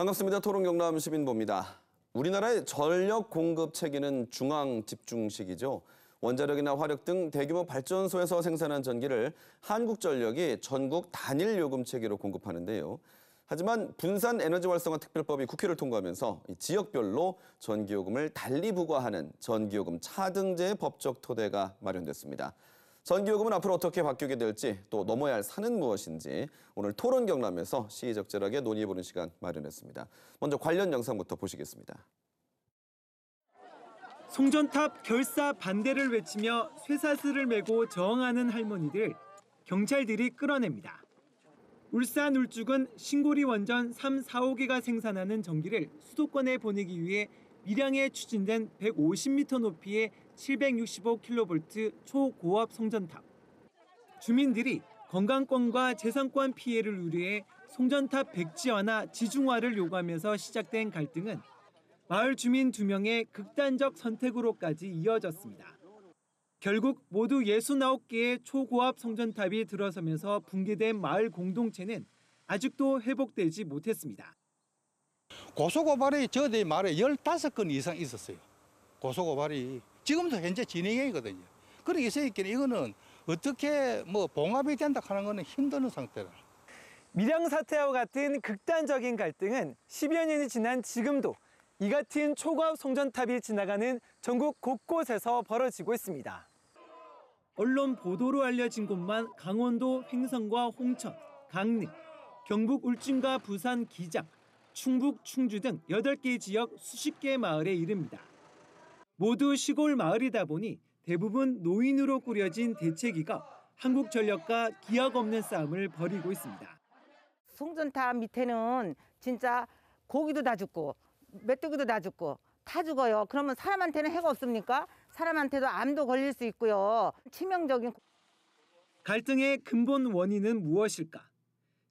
반갑습니다. 토론 경남 시민보입니다. 우리나라의 전력 공급 체계는 중앙 집중식이죠. 원자력이나 화력 등 대규모 발전소에서 생산한 전기를 한국전력이 전국 단일 요금 체계로 공급하는데요. 하지만 분산 에너지 활성화 특별법이 국회를 통과하면서 지역별로 전기요금을 달리 부과하는 전기요금 차등제의 법적 토대가 마련됐습니다. 전기요금은 앞으로 어떻게 바뀌게 될지 또 넘어야 할 산은 무엇인지 오늘 토론 경남에서 시의적절하게 논의해보는 시간 마련했습니다. 먼저 관련 영상부터 보시겠습니다. 송전탑 결사 반대를 외치며 쇠사슬을 메고 저항하는 할머니들 경찰들이 끌어냅니다. 울산 울죽은 신고리 원전 3, 4호기가 생산하는 전기를 수도권에 보내기 위해 밀양에 추진된 150m 높이의 765kV 초고압 송전탑. 주민들이 건강권과 재산권 피해를 우려해 송전탑 백지화나 지중화를 요구하면서 시작된 갈등은 마을 주민 두 명의 극단적 선택으로까지 이어졌습니다. 결국 모두 69개의 초고압 송전탑이 들어서면서 붕괴된 마을 공동체는 아직도 회복되지 못했습니다. 고소고발이 저희 말에 15건 이상 있었어요. 고소고발이 지금도 현재 진행형이거든요. 그런 게 있으니까 이거는 어떻게 뭐 봉합이 된다 하는 거는 힘드는 상태라. 밀양 사태와 같은 극단적인 갈등은 10여 년이 지난 지금도 이 같은 초과업 송전탑이 지나가는 전국 곳곳에서 벌어지고 있습니다. 언론 보도로 알려진 곳만 강원도 횡성과 홍천, 강릉, 경북 울진과 부산 기장, 충북 충주 등 8개 지역 수십 개 마을에 이릅니다. 모두 시골 마을이다 보니 대부분 노인으로 꾸려진 대체기가 한국전력과 기약 없는 싸움을 벌이고 있습니다. 송전탑 밑에는 진짜 고기도 다 죽고 메뚜기도 다 죽고 다 죽어요. 그러면 사람한테는 해가 없습니까? 사람한테도 암도 걸릴 수 있고요. 치명적인 갈등의 근본 원인은 무엇일까?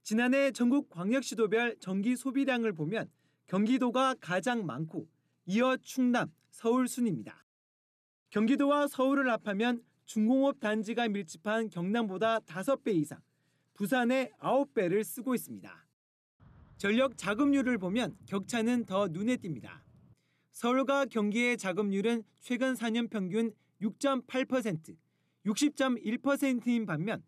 지난해 전국 광역시도별 전기 소비량을 보면 경기도가 가장 많고 이어 충남, 서울 순입니다. 경기도와 서울을 합하면 중공업 단지가 밀집한 경남보다 5배 이상, 부산의 9배를 쓰고 있습니다. 전력 자급률을 보면 격차는 더 눈에 띕니다. 서울과 경기의 자급률은 최근 4년 평균 6.8%, 60.1%인 반면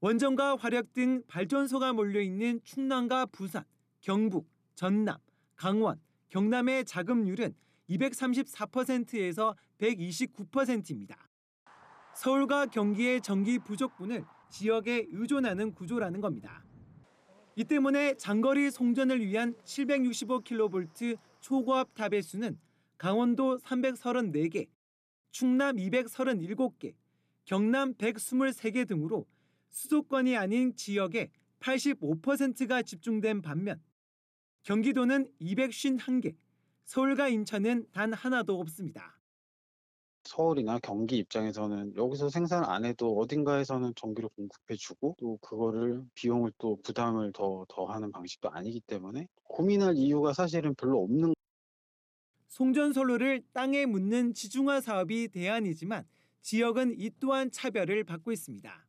원전과 화력 등 발전소가 몰려있는 충남과 부산, 경북, 전남, 강원, 경남의 자급률은 234%에서 129%입니다. 서울과 경기의 전기 부족분을 지역에 의존하는 구조라는 겁니다. 이 때문에 장거리 송전을 위한 765kV 초고압 탑의 수는 강원도 334개, 충남 237개, 경남 123개 등으로 수도권이 아닌 지역에 85%가 집중된 반면 경기도는 251개, 서울과 인천은 단 하나도 없습니다. 서울이나 경기 입장에서는 여기서 생산 안 해도 어딘가에서는 전기를 공급해주고 또 그거를 비용을 또 부담을 더 더하는 방식도 아니기 때문에 고민할 이유가 사실은 별로 없는. 송전선로를 땅에 묻는 지중화 사업이 대안이지만 지역은 이 또한 차별을 받고 있습니다.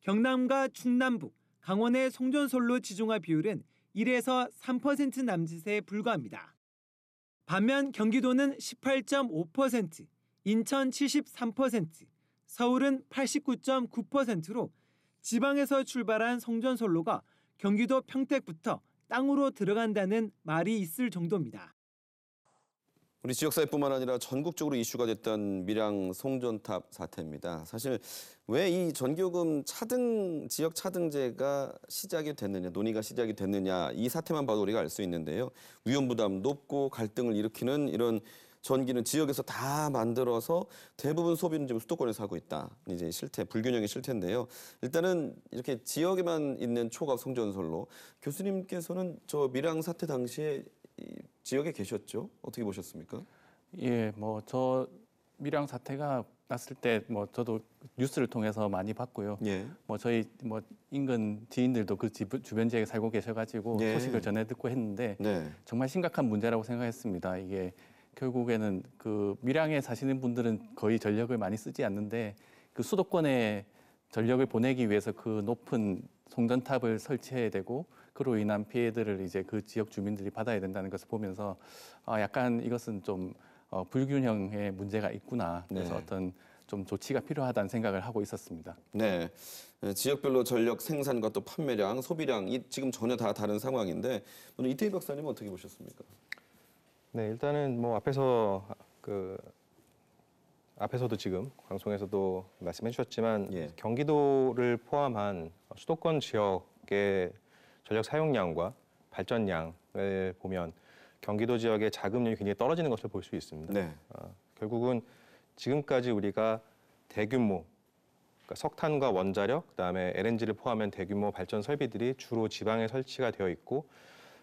경남과 충남북 강원의 송전선로 지중화 비율은 1에서 3% 남짓에 불과합니다. 반면 경기도는 18.5%, 인천 73%, 서울은 89.9%로 지방에서 출발한 성전솔로가 경기도 평택부터 땅으로 들어간다는 말이 있을 정도입니다. 우리 지역사회뿐만 아니라 전국적으로 이슈가 됐던 밀양 송전탑 사태입니다. 사실 왜 이 전기요금 차등 지역 차등제가 시작이 됐느냐, 논의가 시작이 됐느냐 이 사태만 봐도 우리가 알 수 있는데요. 위험 부담 높고 갈등을 일으키는 이런 전기는 지역에서 다 만들어서 대부분 소비는 지금 수도권에서 하고 있다. 이제 실태, 불균형의 실태인데요. 일단은 이렇게 지역에만 있는 초각 송전설로 교수님께서는 저 밀양 사태 당시에 지역에 계셨죠? 어떻게 보셨습니까? 예, 뭐 저 밀양 사태가 났을 때 뭐 저도 뉴스를 통해서 많이 봤고요. 예. 뭐 저희 뭐 인근 지인들도 그 집, 주변 지역에 살고 계셔가지고 예. 소식을 전해 듣고 했는데 네. 정말 심각한 문제라고 생각했습니다. 이게 결국에는 그 밀양에 사시는 분들은 거의 전력을 많이 쓰지 않는데 그 수도권에 전력을 보내기 위해서 그 높은 송전탑을 설치해야 되고 그로 인한 피해들을 이제 그 지역 주민들이 받아야 된다는 것을 보면서 아, 약간 이것은 좀 어, 불균형의 문제가 있구나. 그래서 네. 어떤 좀 조치가 필요하다는 생각을 하고 있었습니다. 네. 네 지역별로 전력 생산과 또 판매량, 소비량이 지금 전혀 다 다른 상황인데 오늘 이태희 박사님은 어떻게 보셨습니까? 네, 일단은 뭐 앞에서 그 앞에서도 지금 방송에서도 말씀해 주셨지만 예. 경기도를 포함한 수도권 지역의 전력 사용량과 발전량을 보면 경기도 지역의 자금률이 굉장히 떨어지는 것을 볼 수 있습니다. 네. 어, 결국은 지금까지 우리가 대규모 그러니까 석탄과 원자력 그다음에 LNG를 포함한 대규모 발전 설비들이 주로 지방에 설치가 되어 있고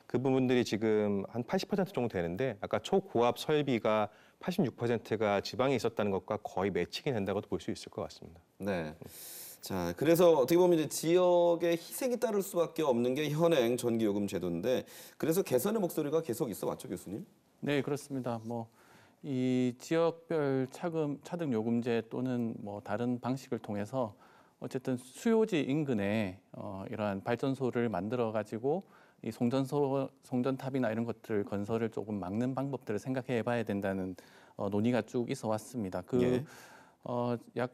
그 부분들이 지금 한 80% 정도 되는데 아까 초고압 설비가 86%가 지방에 있었다는 것과 거의 매치게 된다고도 볼 수 있을 것 같습니다. 네. 자, 그래서 어떻게 보면 이제 지역의 희생이 따를 수밖에 없는 게 현행 전기요금 제도인데 그래서 개선의 목소리가 계속 있어 왔죠, 교수님? 네, 그렇습니다. 뭐 이 지역별 차금 차등 요금제 또는 뭐 다른 방식을 통해서 어쨌든 수요지 인근에 어, 이러한 발전소를 만들어 가지고 이 송전소 송전탑이나 이런 것들 건설을 조금 막는 방법들을 생각해 봐야 된다는 어, 논의가 쭉 있어 왔습니다. 그 예. 어, 약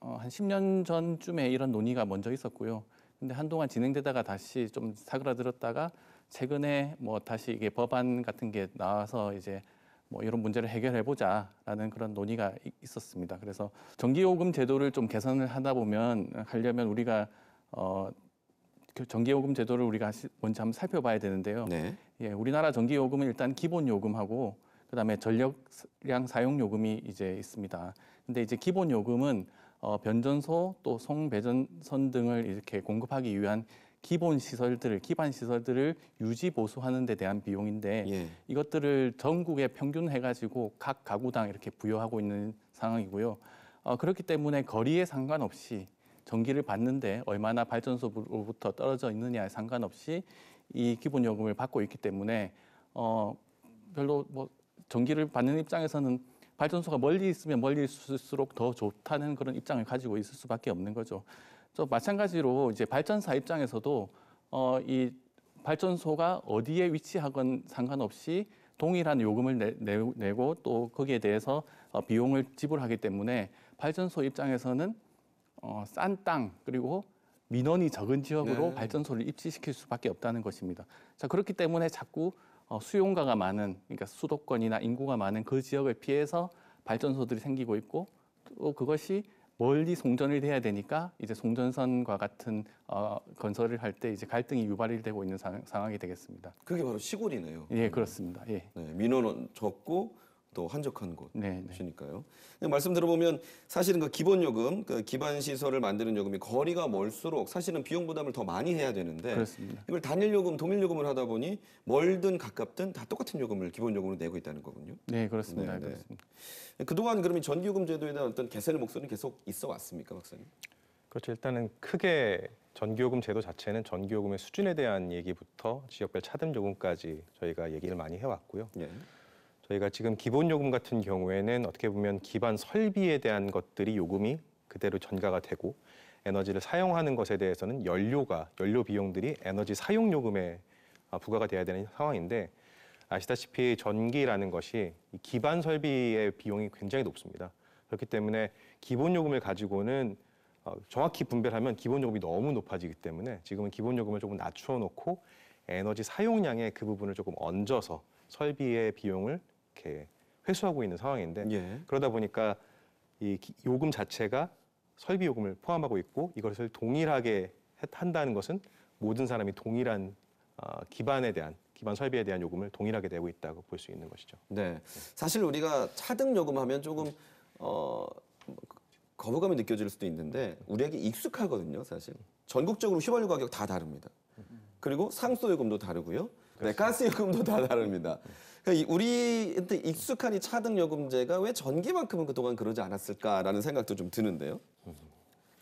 어, 한 10년 전쯤에 이런 논의가 먼저 있었고요. 근데 한동안 진행되다가 다시 좀 사그라들었다가 최근에 뭐 다시 이게 법안 같은 게 나와서 이제 뭐 이런 문제를 해결해 보자라는 그런 논의가 있었습니다. 그래서 전기요금 제도를 좀 개선을 하다 보면 하려면 우리가 어 그 전기요금 제도를 우리가 먼저 한번 살펴봐야 되는데요. 네. 예, 우리나라 전기요금은 일단 기본 요금하고 그다음에 전력량 사용 요금이 이제 있습니다. 근데 이제 기본 요금은 어, 변전소 또 송배전선 등을 이렇게 공급하기 위한 기본 시설들을 기반 시설들을 유지 보수하는 데 대한 비용인데 예. 이것들을 전국에 평균해 가지고 각 가구당 이렇게 부여하고 있는 상황이고요. 어, 그렇기 때문에 거리에 상관없이 전기를 받는데 얼마나 발전소로부터 떨어져 있느냐에 상관없이 이 기본 요금을 받고 있기 때문에 어, 별로 뭐 전기를 받는 입장에서는 발전소가 멀리 있으면 멀리 있을수록 더 좋다는 그런 입장을 가지고 있을 수밖에 없는 거죠. 저 마찬가지로 이제 발전사 입장에서도 어, 이 발전소가 어디에 위치하건 상관없이 동일한 요금을 내, 내고 또 거기에 대해서 어, 비용을 지불하기 때문에 발전소 입장에서는 어, 싼 땅 그리고 민원이 적은 지역으로 네. 발전소를 입지시킬 수밖에 없다는 것입니다. 자 그렇기 때문에 자꾸 어, 수용가가 많은 그러니까 수도권이나 인구가 많은 그 지역을 피해서 발전소들이 생기고 있고 또 그것이 멀리 송전을 해야 되니까 이제 송전선과 같은 어, 건설을 할 때 이제 갈등이 유발이 되고 있는 상, 황이 되겠습니다. 그게 바로 시골이네요. 예, 그렇습니다. 예. 네, 민원은 적고 또 한적한 곳이니까요. 네, 네. 말씀 들어보면 사실은 그 기본 요금, 그 기반 시설을 만드는 요금이 거리가 멀수록 사실은 비용 부담을 더 많이 해야 되는데 그렇습니다. 이걸 단일 요금, 동일 요금을 하다 보니 멀든 가깝든 다 똑같은 요금을 기본 요금으로 내고 있다는 거군요. 네, 그렇습니다. 네네. 네. 그렇습니다. 그동안 그러면 전기요금 제도에 대한 어떤 개선의 목소리는 계속 있어 왔습니까, 박사님? 그렇죠. 일단은 크게 전기요금 제도 자체는 전기요금의 수준에 대한 얘기부터 지역별 차등 요금까지 저희가 얘기를 많이 해왔고요. 예. 저희가 지금 기본 요금 같은 경우에는 어떻게 보면 기반 설비에 대한 것들이 요금이 그대로 전가가 되고 에너지를 사용하는 것에 대해서는 연료가 연료 비용들이 에너지 사용 요금에 아, 부과가 돼야 되는 상황인데 아시다시피 전기라는 것이 기반 설비의 비용이 굉장히 높습니다. 그렇기 때문에 기본 요금을 가지고는 어, 정확히 분별하면 기본 요금이 너무 높아지기 때문에 지금은 기본 요금을 조금 낮춰 놓고 에너지 사용량의 그 부분을 조금 얹어서 설비의 비용을 이렇게 회수하고 있는 상황인데 예. 그러다 보니까 이 요금 자체가 설비 요금을 포함하고 있고 이것을 동일하게 한다는 것은 모든 사람이 동일한 어, 기반에 대한 기반 설비에 대한 요금을 동일하게 내고 있다고 볼 수 있는 것이죠. 네, 사실 우리가 차등 요금하면 조금 어, 거부감이 느껴질 수도 있는데 우리에게 익숙하거든요, 사실. 전국적으로 휘발유 가격 다 다릅니다. 그리고 상수 요금도 다르고요, 네, 가스 요금도 다 다릅니다. 그러니까 우리한테 익숙한 이 차등요금제가 왜 전기만큼은 그동안 그러지 않았을까라는 생각도 좀 드는데요.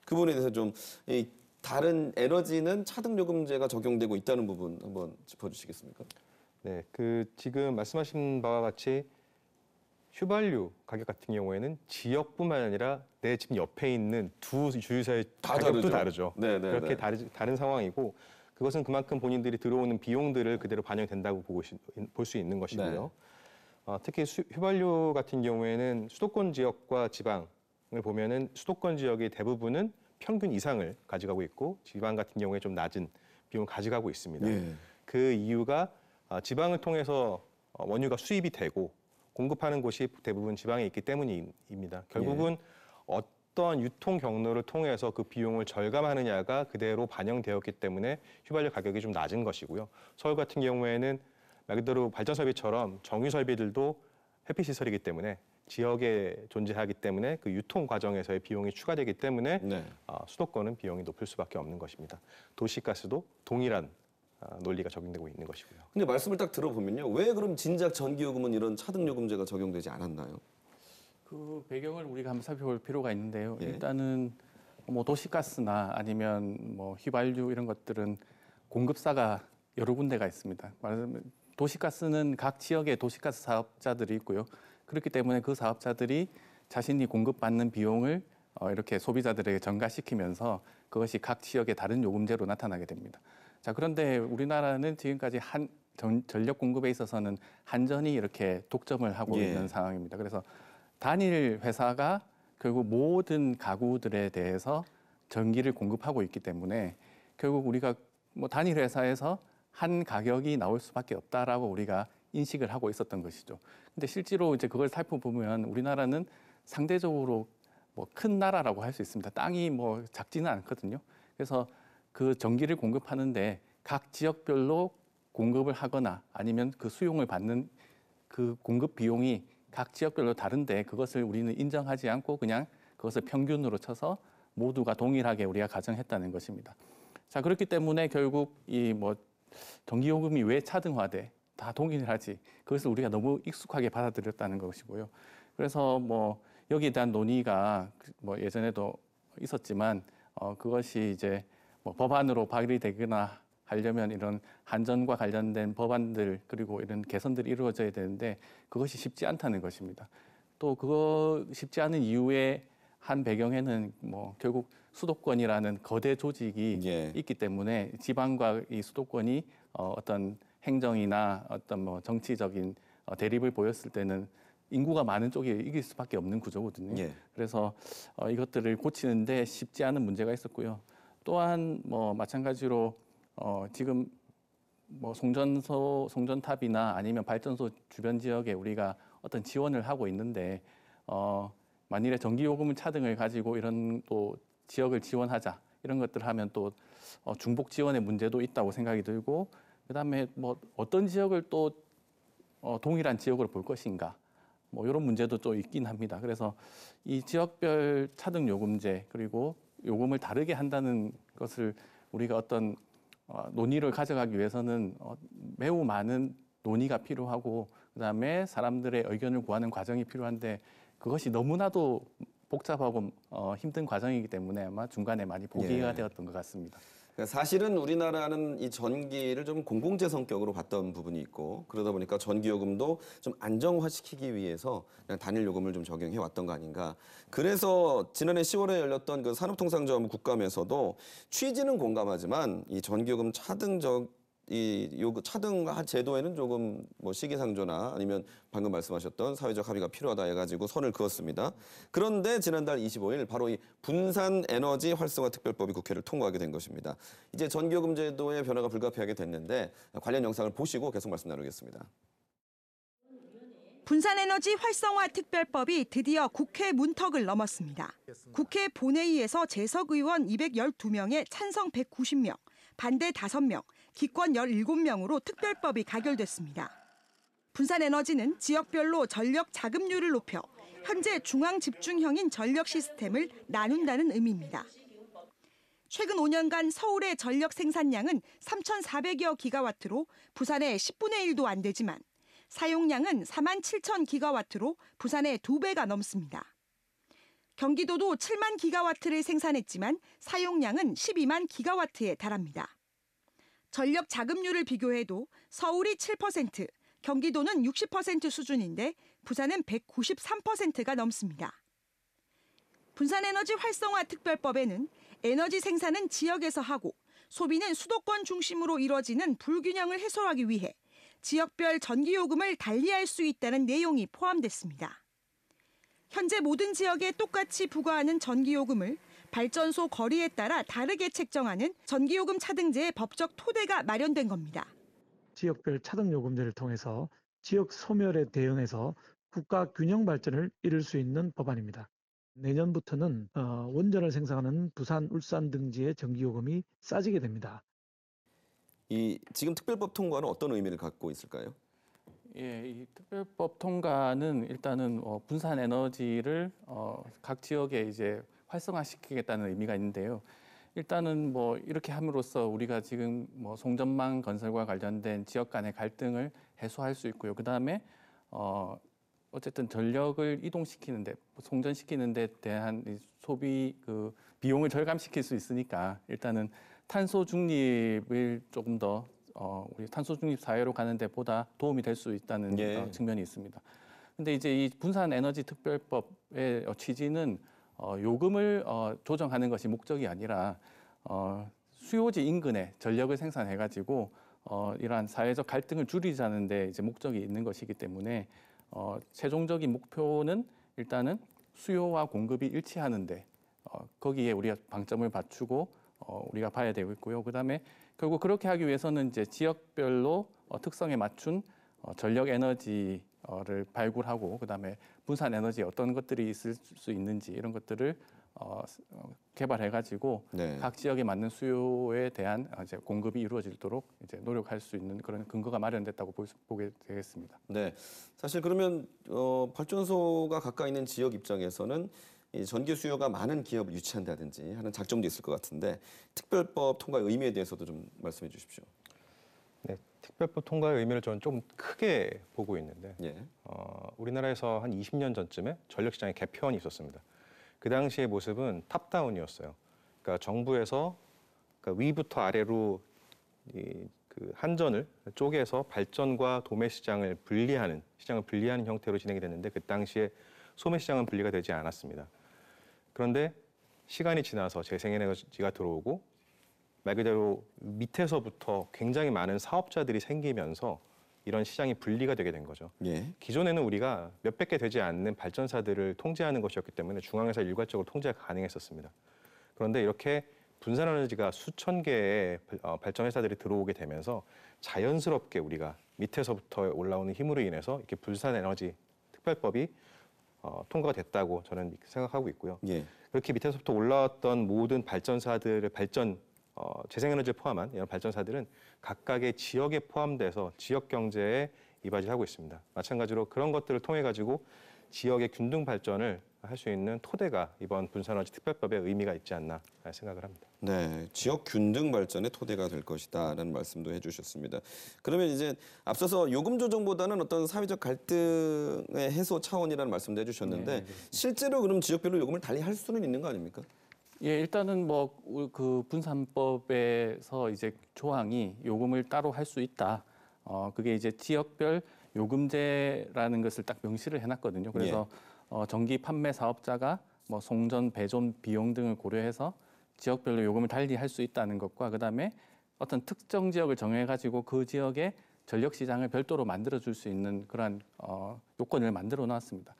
그 부분에 대해서 좀이 다른 에너지는 차등요금제가 적용되고 있다는 부분 한번 짚어주시겠습니까? 네, 그 지금 말씀하신 바와 같이 휘발유 가격 같은 경우에는 지역뿐만 아니라 내 집 옆에 있는 두 주유소의 가격도 다르죠. 다르죠. 네네, 네, 그렇게 네. 다르, 다른 상황이고 그것은 그만큼 본인들이 들어오는 비용들을 그대로 반영된다고 보고 볼 수 있는 것이고요. 네. 어, 특히 수, 휘발유 같은 경우에는 수도권 지역과 지방을 보면은 수도권 지역의 대부분은 평균 이상을 가져가고 있고 지방 같은 경우에 좀 낮은 비용을 가져가고 있습니다. 네. 그 이유가 어, 지방을 통해서 어, 원유가 수입이 되고 공급하는 곳이 대부분 지방에 있기 때문입니다. 결국은 예. 어, 어떠한 유통 경로를 통해서 그 비용을 절감하느냐가 그대로 반영되었기 때문에 휘발유 가격이 좀 낮은 것이고요. 서울 같은 경우에는 말 그대로 발전 설비처럼 정유 설비들도 햇빛 시설이기 때문에 지역에 존재하기 때문에 그 유통 과정에서의 비용이 추가되기 때문에 네. 어, 수도권은 비용이 높을 수밖에 없는 것입니다. 도시가스도 동일한 어, 논리가 적용되고 있는 것이고요. 근데 말씀을 딱 들어보면요. 왜 그럼 진작 전기요금은 이런 차등요금제가 적용되지 않았나요? 그 배경을 우리가 한번 살펴볼 필요가 있는데요. 예. 일단은 뭐 도시가스나 아니면 뭐 휘발유 이런 것들은 공급사가 여러 군데가 있습니다. 말하자면 도시가스는 각 지역의 도시가스 사업자들이 있고요. 그렇기 때문에 그 사업자들이 자신이 공급받는 비용을 어, 이렇게 소비자들에게 전가시키면서 그것이 각 지역의 다른 요금제로 나타나게 됩니다. 자 그런데 우리나라는 지금까지 한 전, 전력 공급에 있어서는 한전이 이렇게 독점을 하고 예. 있는 상황입니다. 그래서 단일 회사가 결국 모든 가구들에 대해서 전기를 공급하고 있기 때문에 결국 우리가 뭐 단일 회사에서 한 가격이 나올 수밖에 없다라고 우리가 인식을 하고 있었던 것이죠. 근데 실제로 이제 그걸 살펴보면 우리나라는 상대적으로 뭐 큰 나라라고 할 수 있습니다. 땅이 뭐 작지는 않거든요. 그래서 그 전기를 공급하는데 각 지역별로 공급을 하거나 아니면 그 수용을 받는 그 공급 비용이 각 지역별로 다른데 그것을 우리는 인정하지 않고 그냥 그것을 평균으로 쳐서 모두가 동일하게 우리가 가정했다는 것입니다. 자 그렇기 때문에 결국 이 뭐 전기요금이 왜 차등화돼 다 동일하지 그것을 우리가 너무 익숙하게 받아들였다는 것이고요. 그래서 뭐 여기에 대한 논의가 뭐 예전에도 있었지만 어, 그것이 이제 뭐 법안으로 발의되거나 하려면 이런 한전과 관련된 법안들 그리고 이런 개선들이 이루어져야 되는데 그것이 쉽지 않다는 것입니다. 또 그거 쉽지 않은 이유에 한 배경에는 뭐 결국 수도권이라는 거대 조직이 예. 있기 때문에 지방과 이 수도권이 어, 어떤 행정이나 어떤 뭐 정치적인 어, 대립을 보였을 때는 인구가 많은 쪽이 이길 수밖에 없는 구조거든요. 예. 그래서 어, 이것들을 고치는데 쉽지 않은 문제가 있었고요. 또한 뭐 마찬가지로 어, 지금 뭐 송전소, 송전탑이나 아니면 발전소 주변 지역에 우리가 어떤 지원을 하고 있는데 어, 만일에 전기요금 차등을 가지고 이런 또 지역을 지원하자 이런 것들 하면 또 어, 중복 지원의 문제도 있다고 생각이 들고 그다음에 뭐 어떤 지역을 또 어, 동일한 지역으로 볼 것인가 뭐 이런 문제도 또 있긴 합니다. 그래서 이 지역별 차등 요금제 그리고 요금을 다르게 한다는 것을 우리가 어떤 어, 논의를 가져가기 위해서는 어, 매우 많은 논의가 필요하고 그다음에 사람들의 의견을 구하는 과정이 필요한데 그것이 너무나도 복잡하고 어, 힘든 과정이기 때문에 아마 중간에 많이 포기가 예. 되었던 것 같습니다. 그러니까 사실은 우리나라는 이 전기를 좀 공공재 성격으로 봤던 부분이 있고 그러다 보니까 전기요금도 좀 안정화시키기 위해서 그냥 단일 요금을 좀 적용해 왔던 거 아닌가. 그래서 지난해 10월에 열렸던 그 산업통상자원부 국감에서도 취지는 공감하지만 이 전기요금 차등적 이 요구 그 차등 제도에는 조금 뭐 시기상조나 아니면 방금 말씀하셨던 사회적 합의가 필요하다 해가지고 선을 그었습니다. 그런데 지난달 25일 바로 이 분산 에너지 활성화 특별법이 국회를 통과하게 된 것입니다. 이제 전기요금 제도의 변화가 불가피하게 됐는데 관련 영상을 보시고 계속 말씀 나누겠습니다. 분산에너지 활성화 특별법이 드디어 국회 문턱을 넘었습니다. 국회 본회의에서 재석 의원 212명에 찬성 190명, 반대 5명, 기권 17명으로 특별법이 가결됐습니다. 분산에너지는 지역별로 전력 자급률을 높여 현재 중앙 집중형인 전력 시스템을 나눈다는 의미입니다. 최근 5년간 서울의 전력 생산량은 3,400여 기가와트로 부산의 10분의 1도 안 되지만 사용량은 4만 7천 기가와트로 부산의 2배가 넘습니다. 경기도도 7만 기가와트를 생산했지만 사용량은 12만 기가와트에 달합니다. 전력 자급률을 비교해도 서울이 7%, 경기도는 60% 수준인데 부산은 193%가 넘습니다. 분산에너지 활성화 특별법에는 에너지 생산은 지역에서 하고 소비는 수도권 중심으로 이뤄지는 불균형을 해소하기 위해 지역별 전기요금을 달리할 수 있다는 내용이 포함됐습니다. 현재 모든 지역에 똑같이 부과하는 전기요금을 발전소 거리에 따라 다르게 책정하는 전기요금 차등제의 법적 토대가 마련된 겁니다. 지역별 차등요금제를 통해서 지역 소멸에 대응해서 국가 균형 발전을 이룰 수 있는 법안입니다. 내년부터는 어, 원전을 생산하는 부산, 울산 등지의 전기요금이 싸지게 됩니다. 이 지금 특별법 통과는 어떤 의미를 갖고 있을까요? 예, 이 특별법 통과는 일단은 어, 분산 에너지를 어, 각 지역에 이제 활성화시키겠다는 의미가 있는데요. 일단은 뭐 이렇게 함으로써 우리가 지금 뭐 송전망 건설과 관련된 지역 간의 갈등을 해소할 수 있고요. 그 다음에 어 어쨌든 전력을 이동시키는데 뭐 송전시키는데 대한 소비 그 비용을 절감시킬 수 있으니까 일단은 탄소 중립을 조금 더 어, 우리 탄소 중립 사회로 가는 데보다 도움이 될 수 있다는 예. 어, 측면이 있습니다. 근데 이제 이 분산 에너지 특별법의 취지는 어, 요금을 어, 조정하는 것이 목적이 아니라 어, 수요지 인근에 전력을 생산해 가지고 어, 이러한 사회적 갈등을 줄이자는 데 이제 목적이 있는 것이기 때문에 어, 최종적인 목표는 일단은 수요와 공급이 일치하는데 어, 거기에 우리가 방점을 맞추고 어, 우리가 봐야 되고 있고요. 그다음에 결국 그렇게 하기 위해서는 이제 지역별로 어, 특성에 맞춘 어, 전력 에너지를 발굴하고 그다음에 분산 에너지 어떤 것들이 있을 수 있는지 이런 것들을 어, 어 개발해가지고 네. 각 지역에 맞는 수요에 대한 아, 이제 공급이 이루어질도록 이제 노력할 수 있는 그런 근거가 마련됐다고 보, 게 되겠습니다. 네, 사실 그러면 어, 발전소가 가까이 있는 지역 입장에서는 이 전기 수요가 많은 기업을 유치한다든지 하는 장점도 있을 것 같은데 특별법 통과 의미에 대해서도 좀 말씀해 주십시오. 특별법 통과의 의미를 저는 좀 크게 보고 있는데 예. 어, 우리나라에서 한 20년 전쯤에 전력시장의 개편이 있었습니다. 그 당시의 모습은 탑다운이었어요. 그러니까 정부에서 그러니까 위부터 아래로 이, 그 한전을 쪼개서 발전과 도매 시장을 분리하는 시장을 분리하는 형태로 진행이 됐는데 그 당시에 소매 시장은 분리가 되지 않았습니다. 그런데 시간이 지나서 재생에너지가 들어오고 말 그대로 밑에서부터 굉장히 많은 사업자들이 생기면서 이런 시장이 분리가 되게 된 거죠. 예. 기존에는 우리가 몇백 개 되지 않는 발전사들을 통제하는 것이었기 때문에 중앙에서 일괄적으로 통제가 가능했었습니다. 그런데 이렇게 분산에너지가 수천 개의 어, 발전 회사들이 들어오게 되면서 자연스럽게 우리가 밑에서부터 올라오는 힘으로 인해서 이렇게 분산에너지 특별법이 어, 통과가 됐다고 저는 생각하고 있고요. 예. 그렇게 밑에서부터 올라왔던 모든 발전사들의 발전 어, 재생에너지를 포함한 이런 발전사들은 각각의 지역에 포함돼서 지역 경제에 이바지를 하고 있습니다. 마찬가지로 그런 것들을 통해 가지고 지역의 균등 발전을 할 수 있는 토대가 이번 분산화너지 특별법의 의미가 있지 않나 생각을 합니다. 네, 지역 균등 발전의 토대가 될 것이다라는 말씀도 해주셨습니다. 그러면 이제 앞서서 요금 조정보다는 어떤 사회적 갈등의 해소 차원이라는 말씀도 해주셨는데 네, 네. 실제로 그럼 지역별로 요금을 달리 할 수는 있는 거 아닙니까? 예, 일단은 뭐 그 분산법에서 이제 조항이 요금을 따로 할 수 있다. 어, 그게 이제 지역별 요금제라는 것을 딱 명시를 해놨거든요. 그래서 예. 어, 전기 판매 사업자가 뭐 송전, 배전 비용 등을 고려해서 지역별로 요금을 달리 할 수 있다는 것과 그다음에 어떤 특정 지역을 정해 가지고 그 지역에 전력 시장을 별도로 만들어 줄 수 있는 그러한 어, 요건을 만들어 놨습니다.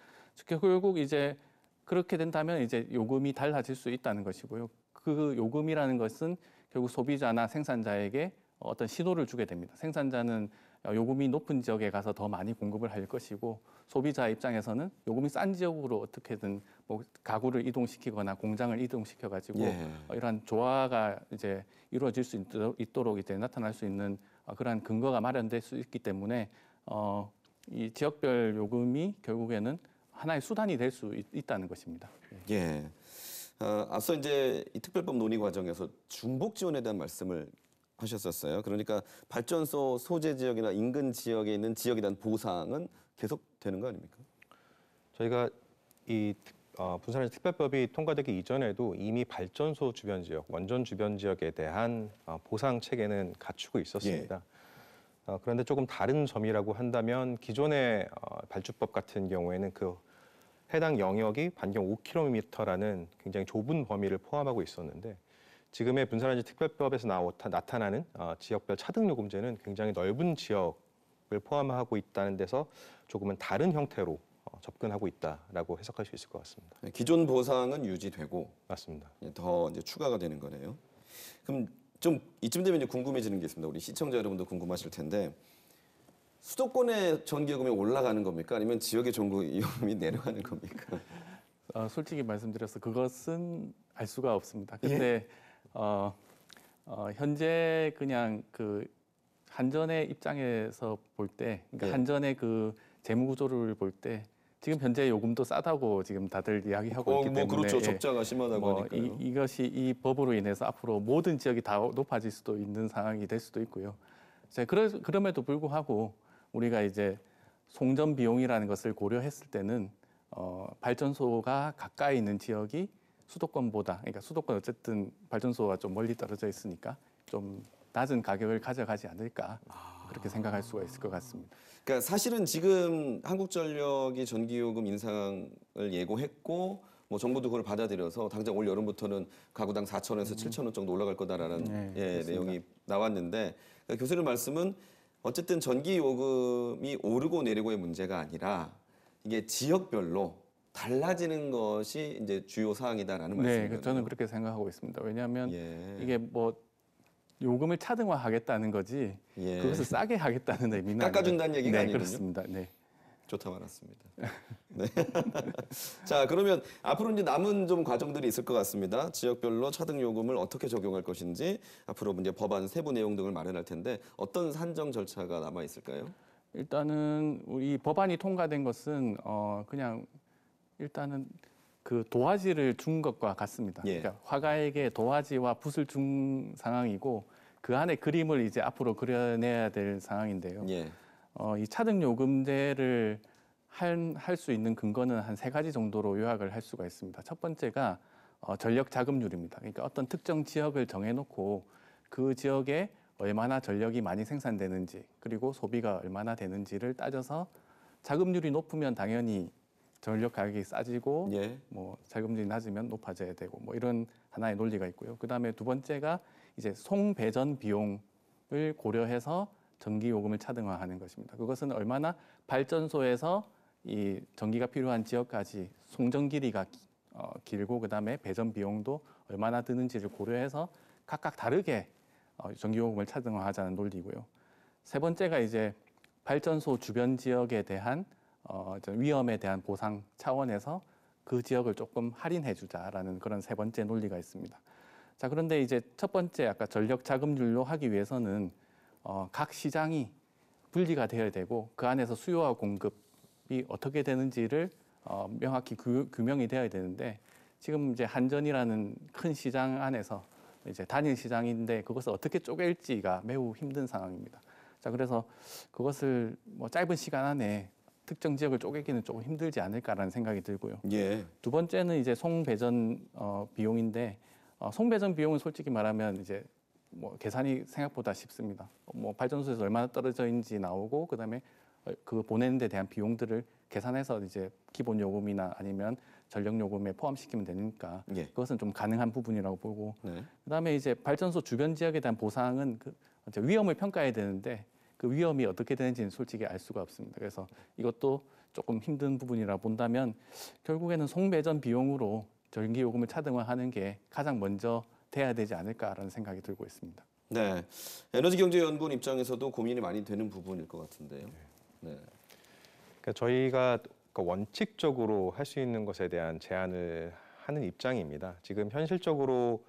그러니까 결국 이제 그렇게 된다면 이제 요금이 달라질 수 있다는 것이고요. 그 요금이라는 것은 결국 소비자나 생산자에게 어떤 신호를 주게 됩니다. 생산자는 요금이 높은 지역에 가서 더 많이 공급을 할 것이고 소비자 입장에서는 요금이 싼 지역으로 어떻게든 뭐 가구를 이동시키거나 공장을 이동시켜 가지고 예. 어, 이러한 조화가 이제 이루어질 수 있도록 이제 나타날 수 있는 어, 그러한 근거가 마련될 수 있기 때문에 어, 이 지역별 요금이 결국에는 하나의 수단이 될 수 있다는 것입니다. 예. 어, 앞서 이제 이 특별법 논의 과정에서 중복 지원에 대한 말씀을 하셨었어요. 그러니까 발전소 소재 지역이나 인근 지역에 있는 지역에 대한 보상은 계속 되는 거 아닙니까? 저희가 이 어, 분산의 특별법이 통과되기 이전에도 이미 발전소 주변 지역, 원전 주변 지역에 대한 어, 보상 체계는 갖추고 있었습니다. 예. 어, 그런데 조금 다른 점이라고 한다면 기존의 어, 발주법 같은 경우에는 그 해당 영역이 반경 5km라는 굉장히 좁은 범위를 포함하고 있었는데 지금의 분산화재 특별법에서 나타, 나는 어, 지역별 차등요금제는 굉장히 넓은 지역을 포함하고 있다는 데서 조금은 다른 형태로 어, 접근하고 있다라고 해석할 수 있을 것 같습니다. 기존 보상은 유지되고 맞습니다. 예, 더 이제 추가가 되는 거네요. 그럼 좀 이쯤 되면 이제 궁금해지는 게 있습니다. 우리 시청자 여러분도 궁금하실 텐데 수도권의 전기요금이 올라가는 겁니까? 아니면 지역의 전기요금이 내려가는 겁니까? 어, 솔직히 말씀드려서 그것은 알 수가 없습니다. 근데 예? 어, 어, 현재 그냥 그 한전의 입장에서 볼 때, 그러니까 예. 한전의 그 재무 구조를 볼때 지금 현재 요금도 싸다고 지금 다들 이야기하고 어, 있기 뭐 그렇죠. 때문에 그렇죠. 적자가 심하다고 뭐 하니까요. 이, 이것이 이 법으로 인해서 앞으로 모든 지역이 다 높아질 수도 있는 상황이 될 수도 있고요. 이제 그러, 그럼에도 불구하고 우리가 이제 송전 비용이라는 것을 고려했을 때는 어, 발전소가 가까이 있는 지역이 수도권보다 그러니까 수도권 어쨌든 발전소가 좀 멀리 떨어져 있으니까 좀 낮은 가격을 가져가지 않을까 아. 그렇게 생각할 수가 있을 것 같습니다. 그러니까 사실은 지금 한국전력이 전기요금 인상을 예고했고 뭐 정부도 그걸 받아들여서 당장 올 여름부터는 가구당 4천원에서 음. 7 0원 정도 올라갈 거다라는 네, 예, 내용이 나왔는데 그러니까 교수님 말씀은 어쨌든 전기 요금이 오르고 내리고의 문제가 아니라 이게 지역별로 달라지는 것이 이제 주요 사항이다라는 말씀이죠. 네, 그 저는 그렇게 생각하고 있습니다. 왜냐하면 예. 이게 뭐 요금을 차등화하겠다는 거지 예. 그것을 싸게 하겠다는 의미는 깎아준다는 얘기가 네, 아니군요. 그렇습니다. 네. 좋다 말았습니다. 네. 자 그러면 앞으로 이제 남은 좀 과정들이 있을 것 같습니다. 지역별로 차등 요금을 어떻게 적용할 것인지 앞으로 이제 법안 세부 내용 등을 마련할 텐데 어떤 산정 절차가 남아 있을까요? 일단은 이 법안이 통과된 것은 어 그냥 일단은 그 도화지를 준 것과 같습니다. 예. 그러니까 화가에게 도화지와 붓을 준 상황이고 그 안에 그림을 이제 앞으로 그려내야 될 상황인데요. 예. 어, 이 차등 요금제를 할 수 있는 근거는 한 세 가지 정도로 요약을 할 수가 있습니다. 첫 번째가 어, 전력 자금률입니다. 그러니까 어떤 특정 지역을 정해놓고 그 지역에 얼마나 전력이 많이 생산되는지 그리고 소비가 얼마나 되는지를 따져서 자금률이 높으면 당연히 전력 가격이 싸지고 예. 뭐 세금률이 낮으면 높아져야 되고 뭐 이런 하나의 논리가 있고요. 그다음에 두 번째가 이제 송배전 비용을 고려해서 전기 요금을 차등화하는 것입니다. 그것은 얼마나 발전소에서 이 전기가 필요한 지역까지 송전 길이가 어, 길고 그다음에 배전 비용도 얼마나 드는지를 고려해서 각각 다르게 어, 전기요금을 차등화하자는 논리고요. 세 번째가 이제 발전소 주변 지역에 대한 어, 위험에 대한 보상 차원에서 그 지역을 조금 할인해주자라는 그런 세 번째 논리가 있습니다. 자, 그런데 이제 첫 번째 아까 전력 자금률로 하기 위해서는 어, 각 시장이 분리가 되어야 되고 그 안에서 수요와 공급이 어떻게 되는지를 어, 명확히 규, 규명이 되어야 되는데 지금 이제 한전이라는 큰 시장 안에서 이제 단일 시장인데 그것을 어떻게 쪼갤지가 매우 힘든 상황입니다. 자, 그래서 그것을 뭐 짧은 시간 안에 특정 지역을 쪼개기는 조금 힘들지 않을까라는 생각이 들고요. 예. 두 번째는 이제 송배전 어, 비용인데 어, 송배전 비용은 솔직히 말하면 이제 뭐 계산이 생각보다 쉽습니다. 뭐 발전소에서 얼마나 떨어져 있는지 나오고 그다음에 어, 그 보내는 데 대한 비용들을 계산해서 이제 기본 요금이나 아니면 전력 요금에 포함시키면 되니까 예. 그것은 좀 가능한 부분이라고 보고 네. 그다음에 이제 발전소 주변 지역에 대한 보상은 그 이제 위험을 평가해야 되는데 그 위험이 어떻게 되는지는 솔직히 알 수가 없습니다. 그래서 이것도 조금 힘든 부분이라 본다면 결국에는 송배전 비용으로 전기 요금을 차등화하는 게 가장 먼저 돼야 되지 않을까라는 생각이 들고 있습니다. 네, 에너지경제연구원 입장에서도 고민이 많이 되는 부분일 것 같은데요. 네. 네. 그러니까 저희가 그 원칙적으로 할 수 있는 것에 대한 제한을 하는 입장입니다. 지금 현실적으로